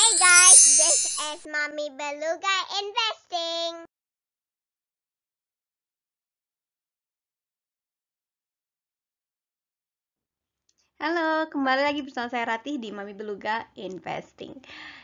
Hey guys, this is Mommy Beluga Investing. Halo, kembali lagi bersama saya Ratih di Mami Beluga Investing.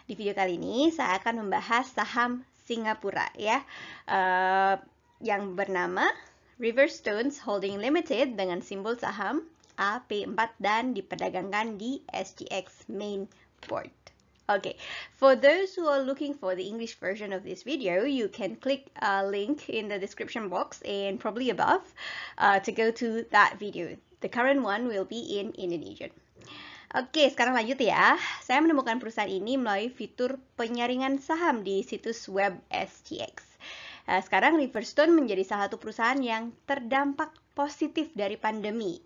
Di video kali ini saya akan membahas saham Singapura ya, uh, yang bernama Riverstones Holding Limited dengan simbol saham AP4 dan diperdagangkan di SGX Main Board. Okay, for those who are looking for the English version of this video, you can click a link in the description box and probably above uh, to go to that video. The current one will be in Indonesian. Oke, okay, sekarang lanjut ya. Saya menemukan perusahaan ini melalui fitur penyaringan saham di situs web SGX. Nah, sekarang Riverstone menjadi salah satu perusahaan yang terdampak positif dari pandemi.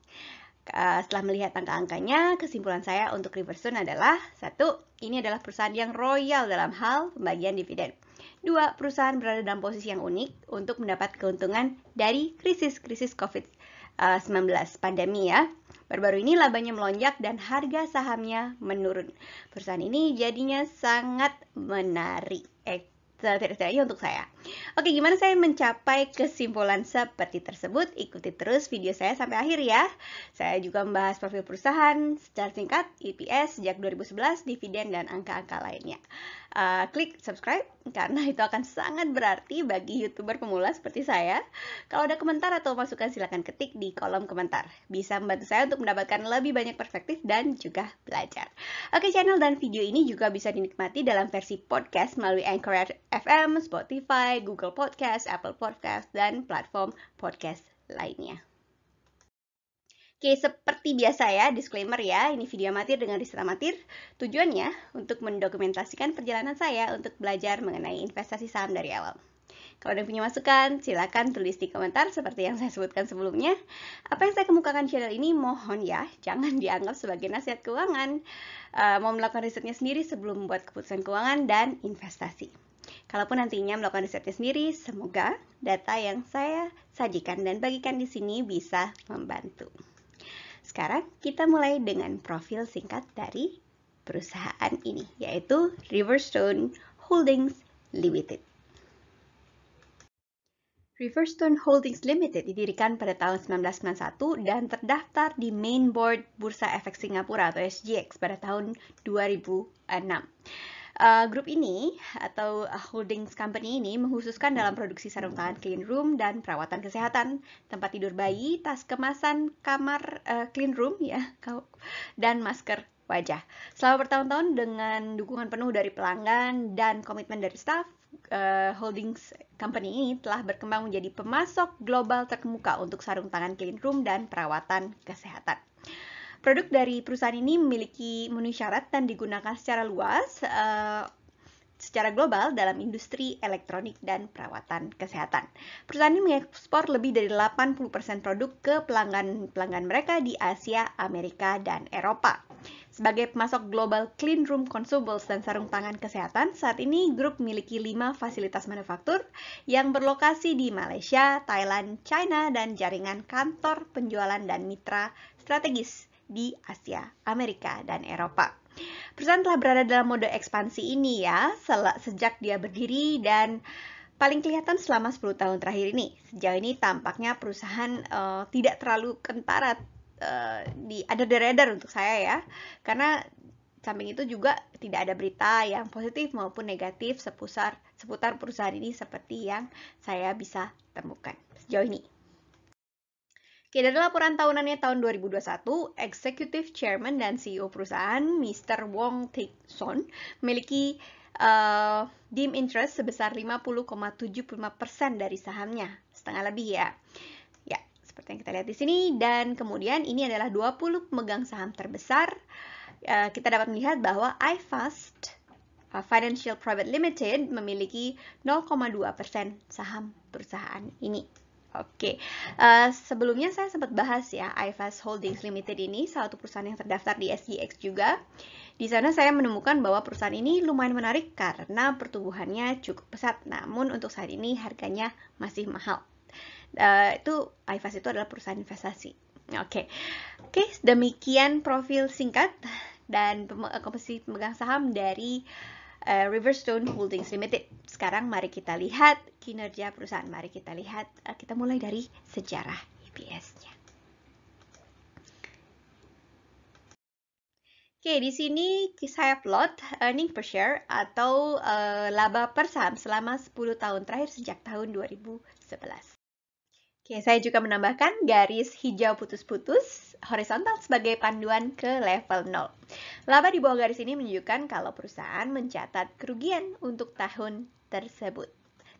Eh, setelah melihat angka-angkanya, kesimpulan saya untuk Riverstone adalah satu, ini adalah perusahaan yang royal dalam hal pembagian dividen. Dua, perusahaan berada dalam posisi yang unik untuk mendapat keuntungan dari krisis-krisis COVID-19 eh, pandemi ya. Baru-baru ini labanya melonjak dan harga sahamnya menurun. Perusahaan ini jadinya sangat menarik kriteria ya, untuk saya. Oke, gimana saya mencapai kesimpulan seperti tersebut? Ikuti terus video saya sampai akhir ya. Saya juga membahas profil perusahaan secara singkat, EPS sejak 2011, dividen dan angka-angka lainnya uh, klik subscribe karena itu akan sangat berarti bagi youtuber pemula seperti saya. Kalau ada komentar atau masukan silahkan ketik di kolom komentar. Bisa membantu saya untuk mendapatkan lebih banyak perspektif dan juga belajar. Oke, channel dan video ini juga bisa dinikmati dalam versi podcast melalui Anchor FM, Spotify, Google Podcast, Apple Podcast, dan platform podcast lainnya. Oke, seperti biasa ya, disclaimer ya, ini video amatir dengan riset amatir. Tujuannya untuk mendokumentasikan perjalanan saya untuk belajar mengenai investasi saham dari awal. Kalau ada yang punya masukan, silakan tulis di komentar seperti yang saya sebutkan sebelumnya. Apa yang saya kemukakan channel ini, mohon ya, jangan dianggap sebagai nasihat keuangan. Uh, mau melakukan risetnya sendiri sebelum membuat keputusan keuangan dan investasi. Kalaupun nantinya melakukan risetnya sendiri, semoga data yang saya sajikan dan bagikan di sini bisa membantu. Sekarang kita mulai dengan profil singkat dari perusahaan ini, yaitu Riverstone Holdings Limited. Riverstone Holdings Limited didirikan pada tahun 1991 dan terdaftar di Main Board Bursa Efek Singapura atau SGX pada tahun 2006. Uh, grup ini atau eh, holdings company ini menghususkan dalam produksi sarung tangan clean room dan perawatan kesehatan, tempat tidur bayi, tas kemasan kamar uh, clean room ya, dan masker wajah. Selama bertahun-tahun dengan dukungan penuh dari pelanggan dan komitmen dari staff, uh, holdings company ini telah berkembang menjadi pemasok global terkemuka untuk sarung tangan clean room dan perawatan kesehatan. Produk dari perusahaan ini memiliki menu syarat dan digunakan secara luas uh, secara global dalam industri elektronik dan perawatan kesehatan. Perusahaan ini mengekspor lebih dari 80% produk ke pelanggan-pelanggan mereka di Asia, Amerika, dan Eropa. Sebagai pemasok global clean room consumables dan sarung tangan kesehatan, saat ini grup memiliki 5 fasilitas manufaktur yang berlokasi di Malaysia, Thailand, China, dan jaringan kantor penjualan dan mitra strategis di Asia, Amerika, dan Eropa. Perusahaan telah berada dalam mode ekspansi ini ya, sejak dia berdiri dan paling kelihatan selama 10 tahun terakhir ini. Sejauh ini tampaknya perusahaan uh, tidak terlalu kentara uh, di ada the radar untuk saya ya. Karena samping itu juga tidak ada berita yang positif maupun negatif seputar seputar perusahaan ini seperti yang saya bisa temukan sejauh ini. Oke, dari laporan tahunannya tahun 2021, Executive Chairman dan CEO perusahaan Mr. Wong Tik Son memiliki uh, eh, dim interest sebesar 50,75% dari sahamnya, setengah lebih ya. Ya, seperti yang kita lihat di sini dan kemudian ini adalah 20 pemegang saham terbesar. Uh, kita dapat melihat bahwa iFast eh, Financial Private Limited memiliki 0,2% saham perusahaan ini. Oke, okay. uh, eh, sebelumnya saya sempat bahas ya IFAS Holdings Limited ini salah satu perusahaan yang terdaftar di SGX juga. Di sana saya menemukan bahwa perusahaan ini lumayan menarik karena pertumbuhannya cukup pesat, namun untuk saat ini harganya masih mahal. Uh, itu IFAS itu adalah perusahaan investasi. Oke, okay. oke okay, demikian profil singkat dan eh, komposisi pemegang saham dari uh, eh, Riverstone Holdings Limited. Sekarang mari kita lihat kinerja perusahaan. Mari kita lihat uh, kita mulai dari sejarah eps nya Oke, di sini saya plot earning per share atau uh, laba per saham selama 10 tahun terakhir sejak tahun 2011. Oke, saya juga menambahkan garis hijau putus-putus horizontal sebagai panduan ke level 0. Laba di bawah garis ini menunjukkan kalau perusahaan mencatat kerugian untuk tahun tersebut.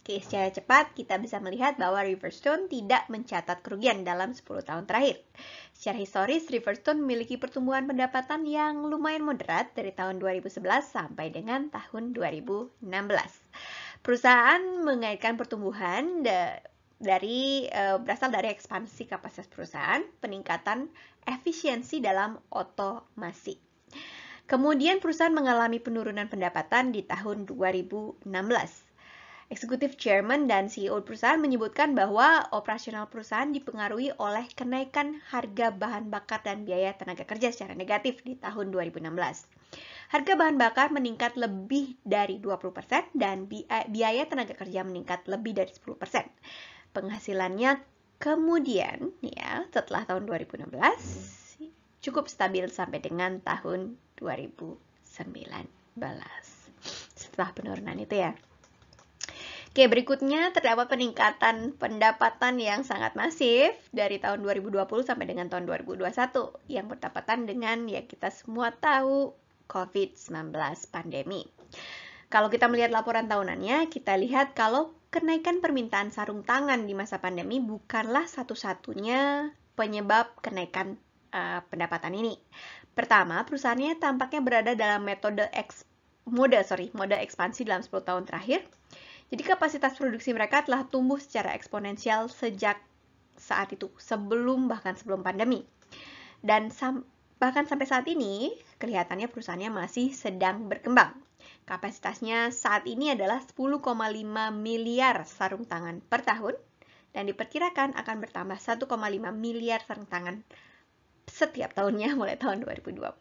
Oke, secara cepat kita bisa melihat bahwa Riverstone tidak mencatat kerugian dalam 10 tahun terakhir. Secara historis, Riverstone memiliki pertumbuhan pendapatan yang lumayan moderat dari tahun 2011 sampai dengan tahun 2016. Perusahaan mengaitkan pertumbuhan dari uh, berasal dari ekspansi kapasitas perusahaan, peningkatan efisiensi dalam otomasi. Kemudian perusahaan mengalami penurunan pendapatan di tahun 2016. Eksekutif Chairman dan CEO perusahaan menyebutkan bahwa operasional perusahaan dipengaruhi oleh kenaikan harga bahan bakar dan biaya tenaga kerja secara negatif di tahun 2016. Harga bahan bakar meningkat lebih dari 20% dan biaya tenaga kerja meningkat lebih dari 10%. Penghasilannya kemudian ya setelah tahun 2016 cukup stabil sampai dengan tahun 2019. Setelah penurunan itu ya. Oke, berikutnya terdapat peningkatan pendapatan yang sangat masif dari tahun 2020 sampai dengan tahun 2021 yang bertepatan dengan ya kita semua tahu COVID-19 pandemi. Kalau kita melihat laporan tahunannya, kita lihat kalau kenaikan permintaan sarung tangan di masa pandemi bukanlah satu-satunya penyebab kenaikan uh, pendapatan ini. Pertama, perusahaannya tampaknya berada dalam metode eks, mode, sorry, mode ekspansi dalam 10 tahun terakhir. Jadi kapasitas produksi mereka telah tumbuh secara eksponensial sejak saat itu, sebelum bahkan sebelum pandemi. Dan sam bahkan sampai saat ini, kelihatannya perusahaannya masih sedang berkembang. Kapasitasnya saat ini adalah 10,5 miliar sarung tangan per tahun dan diperkirakan akan bertambah 1,5 miliar sarung tangan setiap tahunnya mulai tahun 2022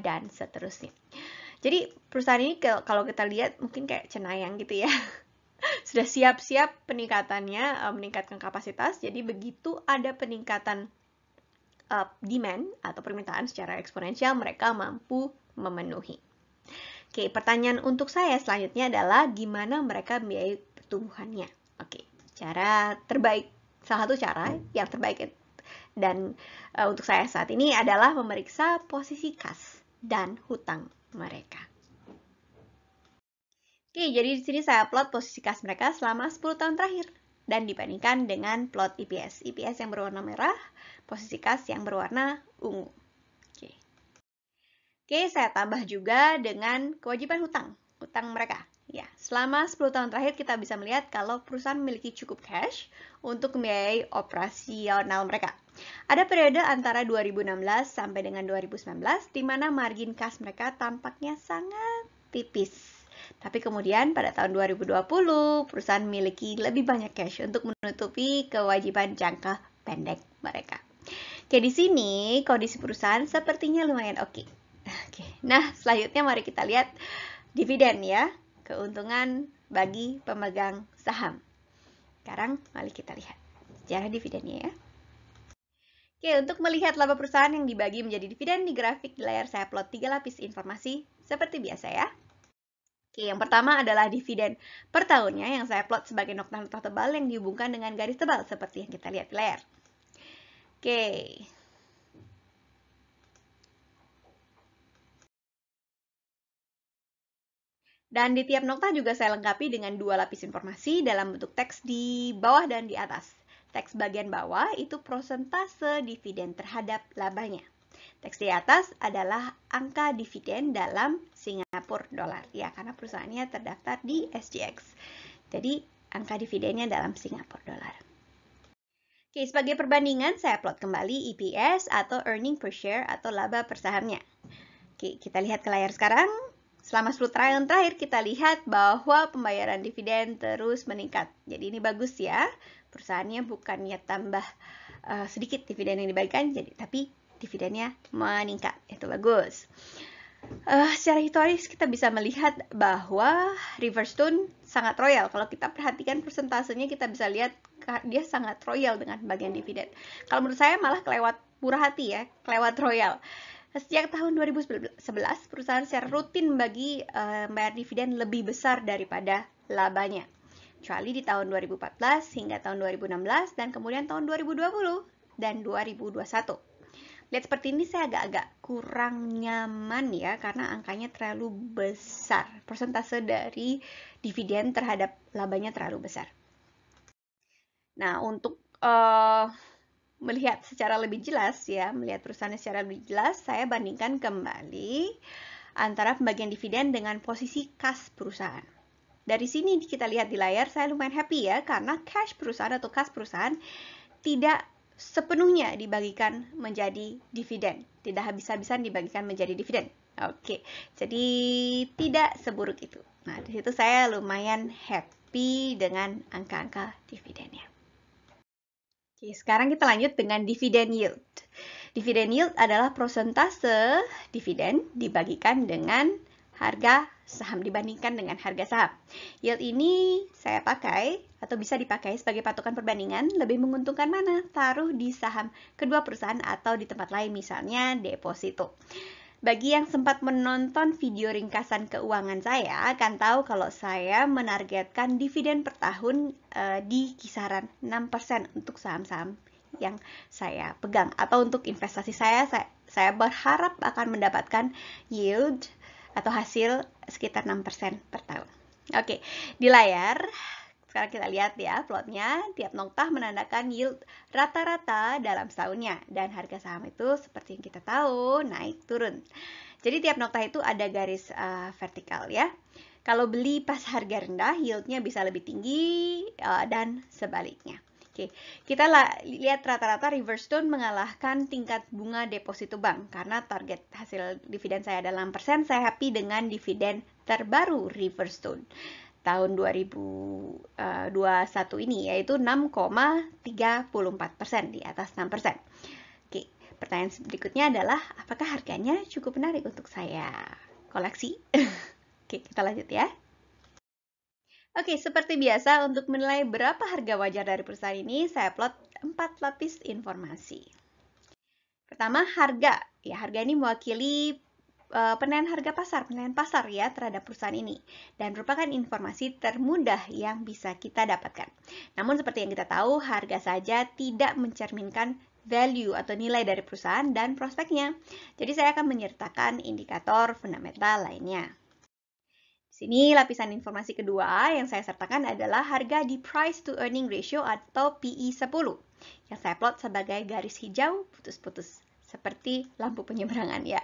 dan seterusnya. Jadi perusahaan ini kalau kita lihat mungkin kayak cenayang gitu ya. Sudah siap-siap peningkatannya eh, meningkatkan kapasitas. Jadi begitu ada peningkatan eh, demand atau permintaan secara eksponensial mereka mampu memenuhi. Oke, pertanyaan untuk saya selanjutnya adalah gimana mereka membiayai pertumbuhannya. Oke, cara terbaik, salah satu cara yang terbaik dan e, untuk saya saat ini adalah memeriksa posisi kas dan hutang mereka. Oke, jadi di sini saya plot posisi kas mereka selama 10 tahun terakhir dan dibandingkan dengan plot IPS. IPS yang berwarna merah, posisi kas yang berwarna ungu. Oke, saya tambah juga dengan kewajiban hutang, hutang mereka. Ya, selama 10 tahun terakhir kita bisa melihat kalau perusahaan memiliki cukup cash untuk membiayai operasional mereka. Ada periode antara 2016 sampai dengan 2019 di mana margin kas mereka tampaknya sangat tipis. Tapi kemudian pada tahun 2020 perusahaan memiliki lebih banyak cash untuk menutupi kewajiban jangka pendek mereka. Jadi di sini kondisi perusahaan sepertinya lumayan oke. Okay. Oke. Nah, selanjutnya mari kita lihat dividen ya, keuntungan bagi pemegang saham. Sekarang mari kita lihat sejarah dividennya ya. Oke, untuk melihat laba perusahaan yang dibagi menjadi dividen di grafik di layar saya plot tiga lapis informasi seperti biasa ya. Oke, yang pertama adalah dividen per tahunnya yang saya plot sebagai nokta-nokta tebal yang dihubungkan dengan garis tebal seperti yang kita lihat di layar. Oke, Dan di tiap nokta juga saya lengkapi dengan dua lapis informasi dalam bentuk teks di bawah dan di atas. Teks bagian bawah itu prosentase dividen terhadap labanya. Teks di atas adalah angka dividen dalam Singapura dolar, ya karena perusahaannya terdaftar di SGX. Jadi angka dividennya dalam Singapura dolar. Oke, sebagai perbandingan saya plot kembali EPS atau earning per share atau laba per sahamnya. Oke, kita lihat ke layar sekarang. Selama 10 tahun terakhir kita lihat bahwa pembayaran dividen terus meningkat. Jadi ini bagus ya. Perusahaannya bukannya tambah uh, sedikit dividen yang dibagikan, jadi tapi dividennya meningkat. Itu bagus. Uh, secara historis kita bisa melihat bahwa Riverstone sangat royal. Kalau kita perhatikan persentasenya kita bisa lihat dia sangat royal dengan bagian dividen. Kalau menurut saya malah kelewat murah hati ya, kelewat royal. Sejak tahun 2011, perusahaan secara rutin bagi uh, eh, bayar dividen lebih besar daripada labanya. Kecuali di tahun 2014 hingga tahun 2016 dan kemudian tahun 2020 dan 2021. Lihat seperti ini saya agak-agak kurang nyaman ya karena angkanya terlalu besar. Persentase dari dividen terhadap labanya terlalu besar. Nah, untuk uh, melihat secara lebih jelas ya, melihat perusahaan secara lebih jelas, saya bandingkan kembali antara pembagian dividen dengan posisi kas perusahaan. Dari sini kita lihat di layar, saya lumayan happy ya, karena cash perusahaan atau kas perusahaan tidak sepenuhnya dibagikan menjadi dividen. Tidak habis-habisan dibagikan menjadi dividen. Oke, jadi tidak seburuk itu. Nah, di situ saya lumayan happy dengan angka-angka dividennya. Oke, sekarang kita lanjut dengan dividend yield. Dividend yield adalah prosentase dividen dibagikan dengan harga saham dibandingkan dengan harga saham. Yield ini saya pakai atau bisa dipakai sebagai patokan perbandingan lebih menguntungkan mana taruh di saham kedua perusahaan atau di tempat lain misalnya deposito. Bagi yang sempat menonton video ringkasan keuangan saya akan tahu kalau saya menargetkan dividen per tahun e, di kisaran 6% untuk saham-saham yang saya pegang atau untuk investasi saya saya, saya berharap akan mendapatkan yield atau hasil sekitar 6% per tahun. Oke, di layar sekarang kita lihat ya plotnya, tiap noktah menandakan yield rata-rata dalam setahunnya dan harga saham itu seperti yang kita tahu naik turun. Jadi tiap noktah itu ada garis uh, vertikal ya. Kalau beli pas harga rendah, yieldnya bisa lebih tinggi uh, dan sebaliknya. Oke, kita lihat rata-rata reverse Riverstone mengalahkan tingkat bunga deposito bank karena target hasil dividen saya dalam persen. Saya happy dengan dividen terbaru reverse Riverstone tahun 2021 eh, ini yaitu 6,34 persen di atas 6 persen. Oke, pertanyaan berikutnya adalah apakah harganya cukup menarik untuk saya koleksi? Oke, kita lanjut ya. Oke, seperti biasa untuk menilai berapa harga wajar dari perusahaan ini, saya plot 4 lapis informasi. Pertama, harga. Ya, harga ini mewakili Eh, penilaian harga pasar, penilaian pasar ya terhadap perusahaan ini dan merupakan informasi termudah yang bisa kita dapatkan. Namun seperti yang kita tahu, harga saja tidak mencerminkan value atau nilai dari perusahaan dan prospeknya. Jadi saya akan menyertakan indikator fundamental lainnya. Di sini lapisan informasi kedua yang saya sertakan adalah harga di price to earning ratio atau PE 10 yang saya plot sebagai garis hijau putus-putus seperti lampu penyeberangan ya.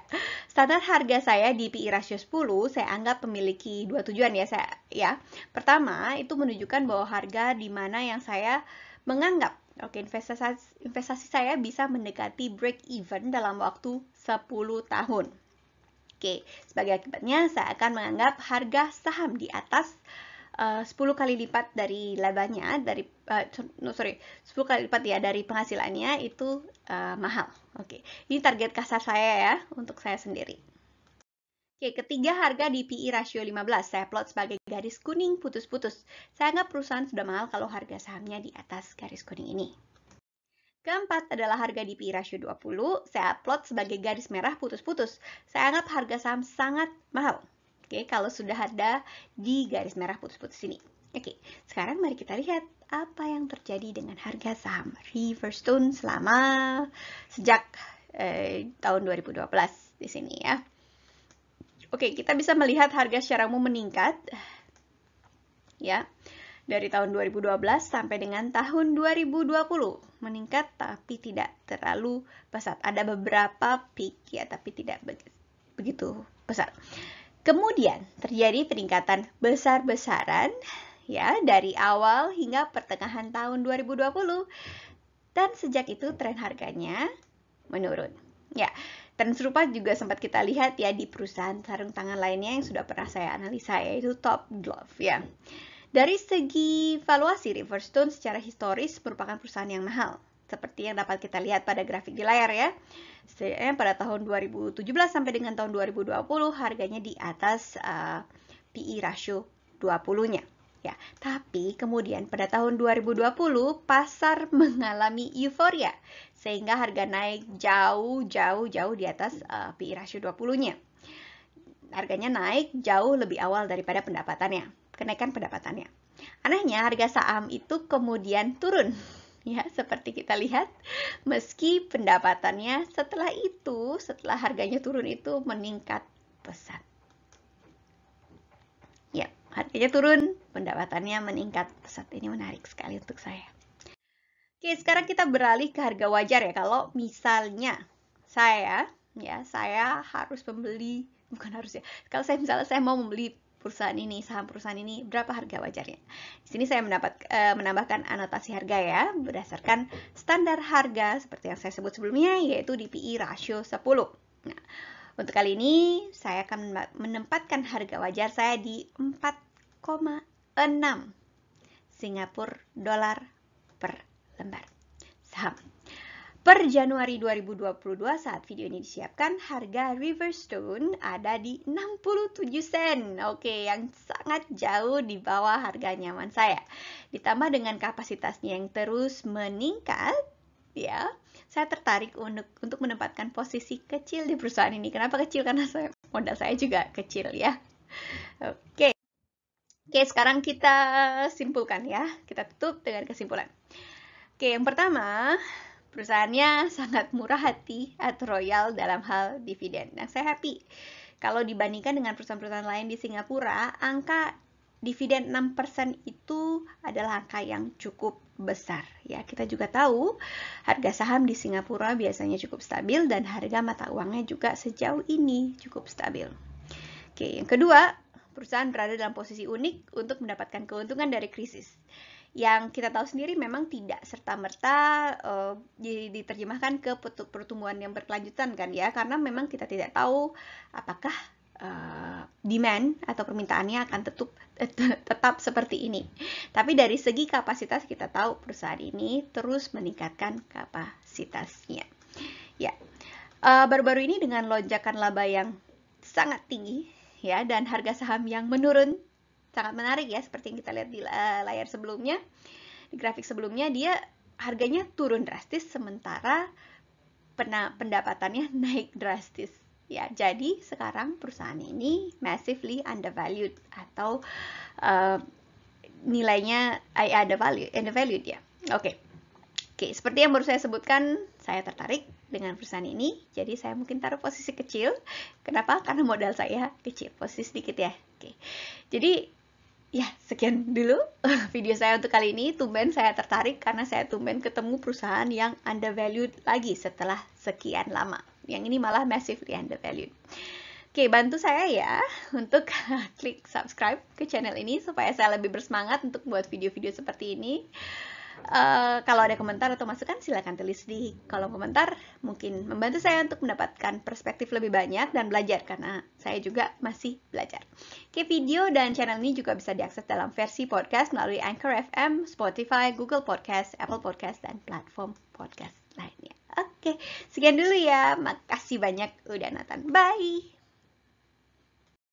Standar harga saya di PI rasio 10 saya anggap memiliki dua tujuan ya saya ya. Pertama, itu menunjukkan bahwa harga di mana yang saya menganggap Oke, investasi, investasi saya bisa mendekati break even dalam waktu 10 tahun. Oke, sebagai akibatnya saya akan menganggap harga saham di atas 10 eh, kali lipat dari labanya dari uh, no sorry 10 kali lipat ya dari penghasilannya itu uh, mahal. Oke, okay. ini target kasar saya ya untuk saya sendiri. Oke, ketiga harga di PI rasio 15 saya plot sebagai garis kuning putus-putus. Saya anggap perusahaan sudah mahal kalau harga sahamnya di atas garis kuning ini. Keempat adalah harga di PI rasio 20, saya plot sebagai garis merah putus-putus. Saya anggap harga saham sangat mahal. Oke, okay, kalau sudah ada di garis merah putus-putus ini. Oke, okay, sekarang mari kita lihat apa yang terjadi dengan harga saham Riverstone selama sejak eh, tahun 2012 di sini ya. Oke, okay, kita bisa melihat harga secara umum meningkat ya. Dari tahun 2012 sampai dengan tahun 2020 meningkat tapi tidak terlalu pesat. Ada beberapa peak ya, tapi tidak begitu pesat. Kemudian terjadi peningkatan besar-besaran ya dari awal hingga pertengahan tahun 2020 dan sejak itu tren harganya menurun. Ya, tren serupa juga sempat kita lihat ya di perusahaan sarung tangan lainnya yang sudah pernah saya analisa yaitu Top Glove ya. Dari segi valuasi, Riverstone secara historis merupakan perusahaan yang mahal, seperti yang dapat kita lihat pada grafik di layar ya setidaknya pada tahun 2017 sampai dengan tahun 2020 harganya di atas uh, eh, PI e ratio 20-nya. Ya, tapi kemudian pada tahun 2020 pasar mengalami euforia sehingga harga naik jauh-jauh-jauh di atas uh, eh, PI e ratio 20-nya. Harganya naik jauh lebih awal daripada pendapatannya, kenaikan pendapatannya. Anehnya harga saham itu kemudian turun ya seperti kita lihat meski pendapatannya setelah itu setelah harganya turun itu meningkat pesat ya harganya turun pendapatannya meningkat pesat ini menarik sekali untuk saya oke sekarang kita beralih ke harga wajar ya kalau misalnya saya ya saya harus membeli bukan harus ya kalau saya misalnya saya mau membeli perusahaan ini, saham perusahaan ini, berapa harga wajarnya. Di sini saya mendapat, e, menambahkan anotasi harga ya, berdasarkan standar harga seperti yang saya sebut sebelumnya, yaitu di PI rasio 10. Nah, untuk kali ini saya akan menempatkan harga wajar saya di 4,6 Singapura dolar per lembar saham. Per Januari 2022 saat video ini disiapkan harga Riverstone ada di 67 sen. Oke, yang sangat jauh di bawah harga nyaman saya. Ditambah dengan kapasitasnya yang terus meningkat, ya. Saya tertarik untuk untuk menempatkan posisi kecil di perusahaan ini. Kenapa kecil? Karena saya modal saya juga kecil ya. Oke. Oke, sekarang kita simpulkan ya. Kita tutup dengan kesimpulan. Oke, yang pertama, Perusahaannya sangat murah hati atau royal dalam hal dividen. Nah, saya happy. Kalau dibandingkan dengan perusahaan-perusahaan lain di Singapura, angka dividen 6% itu adalah angka yang cukup besar. Ya, kita juga tahu harga saham di Singapura biasanya cukup stabil dan harga mata uangnya juga sejauh ini cukup stabil. Oke, yang kedua, perusahaan berada dalam posisi unik untuk mendapatkan keuntungan dari krisis yang kita tahu sendiri memang tidak serta-merta uh, diterjemahkan ke pertumbuhan yang berkelanjutan kan ya karena memang kita tidak tahu apakah uh, demand atau permintaannya akan tetap eh, tetap seperti ini. Tapi dari segi kapasitas kita tahu perusahaan ini terus meningkatkan kapasitasnya. Ya. Baru-baru uh, ini dengan lonjakan laba yang sangat tinggi ya dan harga saham yang menurun sangat menarik ya seperti yang kita lihat di eh, layar sebelumnya di grafik sebelumnya dia harganya turun drastis sementara pendapatannya naik drastis ya jadi sekarang perusahaan ini massively undervalued atau uh, nilainya I eh, undervalued undervalued ya oke okay. Oke, okay, seperti yang baru saya sebutkan, saya tertarik dengan perusahaan ini. Jadi saya mungkin taruh posisi kecil. Kenapa? Karena modal saya kecil, posisi sedikit ya. Oke. Jadi ya sekian dulu video saya untuk kali ini. Tumben saya tertarik karena saya tumben ketemu perusahaan yang undervalued lagi setelah sekian lama. Yang ini malah massively undervalued. Oke, bantu saya ya untuk klik subscribe ke channel ini supaya saya lebih bersemangat untuk buat video-video seperti ini. Eh, kalau ada komentar atau masukan silahkan tulis di kolom komentar. Mungkin membantu saya untuk mendapatkan perspektif lebih banyak dan belajar karena saya juga masih belajar. Oke, video dan channel ini juga bisa diakses dalam versi podcast melalui Anchor FM, Spotify, Google Podcast, Apple Podcast, dan platform podcast lainnya. Oke, sekian dulu ya. Makasih banyak udah nonton. Bye!